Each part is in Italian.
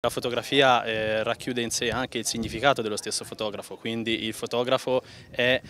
La fotografia eh, racchiude in sé anche il significato dello stesso fotografo, quindi il fotografo è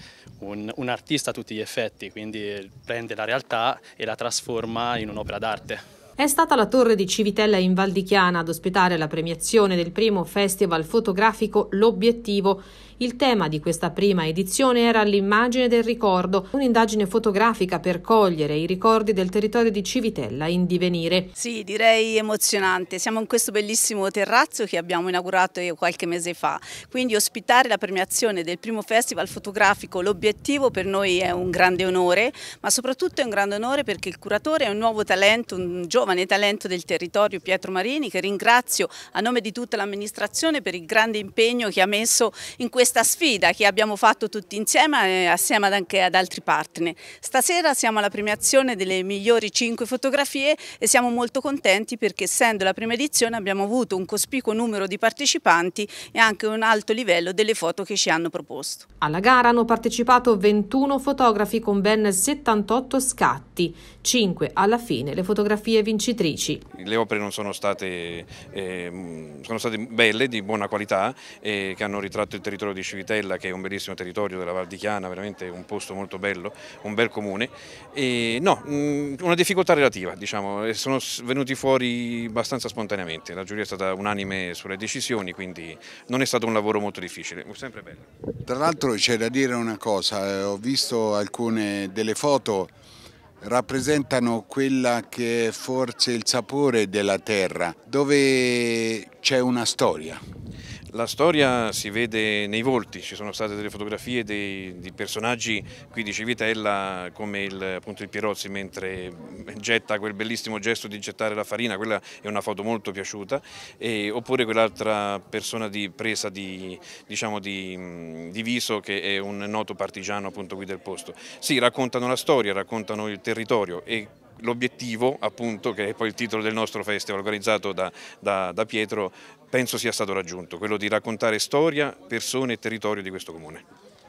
un, un artista a tutti gli effetti, quindi eh, prende la realtà e la trasforma in un'opera d'arte. È stata la torre di Civitella in Val di Chiana ad ospitare la premiazione del primo festival fotografico L'Obiettivo. Il tema di questa prima edizione era l'immagine del ricordo, un'indagine fotografica per cogliere i ricordi del territorio di Civitella in divenire. Sì, direi emozionante. Siamo in questo bellissimo terrazzo che abbiamo inaugurato qualche mese fa, quindi ospitare la premiazione del primo festival fotografico L'Obiettivo per noi è un grande onore, ma soprattutto è un grande onore perché il curatore è un nuovo talento, un giovane giovane talento del territorio Pietro Marini che ringrazio a nome di tutta l'amministrazione per il grande impegno che ha messo in questa sfida che abbiamo fatto tutti insieme e eh, assieme anche ad altri partner. Stasera siamo alla premiazione delle migliori 5 fotografie e siamo molto contenti perché essendo la prima edizione abbiamo avuto un cospicuo numero di partecipanti e anche un alto livello delle foto che ci hanno proposto. Alla gara hanno partecipato 21 fotografi con ben 78 scatti, 5 alla fine le fotografie vincenti vincitrici. Le opere non sono state, eh, mm, sono state belle, di buona qualità, eh, che hanno ritratto il territorio di Civitella, che è un bellissimo territorio della Val di Chiana, veramente un posto molto bello, un bel comune. E, no, mm, una difficoltà relativa, diciamo, sono venuti fuori abbastanza spontaneamente, la giuria è stata unanime sulle decisioni, quindi non è stato un lavoro molto difficile, sempre bello. Tra l'altro c'è da dire una cosa, eh, ho visto alcune delle foto rappresentano quella che è forse il sapore della terra, dove c'è una storia. La storia si vede nei volti, ci sono state delle fotografie dei, di personaggi qui di Civitella come il, appunto il Pierozzi mentre getta quel bellissimo gesto di gettare la farina, quella è una foto molto piaciuta, e, oppure quell'altra persona di presa di, diciamo di, di, viso che è un noto partigiano appunto qui del posto. Sì, raccontano la storia, raccontano il territorio e L'obiettivo, appunto, che è poi il titolo del nostro festival organizzato da, da, da Pietro, penso sia stato raggiunto, quello di raccontare storia, persone e territorio di questo comune.